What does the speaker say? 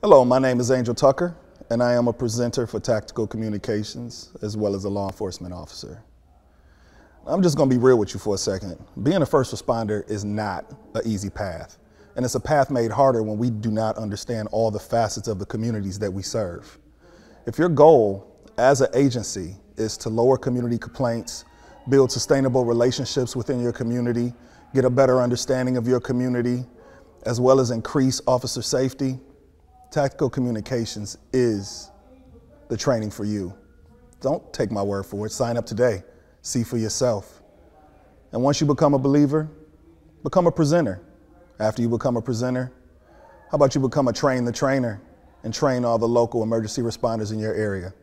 Hello, my name is Angel Tucker, and I am a presenter for Tactical Communications as well as a law enforcement officer. I'm just gonna be real with you for a second. Being a first responder is not an easy path, and it's a path made harder when we do not understand all the facets of the communities that we serve. If your goal as an agency is to lower community complaints, build sustainable relationships within your community, get a better understanding of your community, as well as increase officer safety, Tactical communications is the training for you. Don't take my word for it. Sign up today. See for yourself. And once you become a believer, become a presenter. After you become a presenter, how about you become a train the trainer and train all the local emergency responders in your area?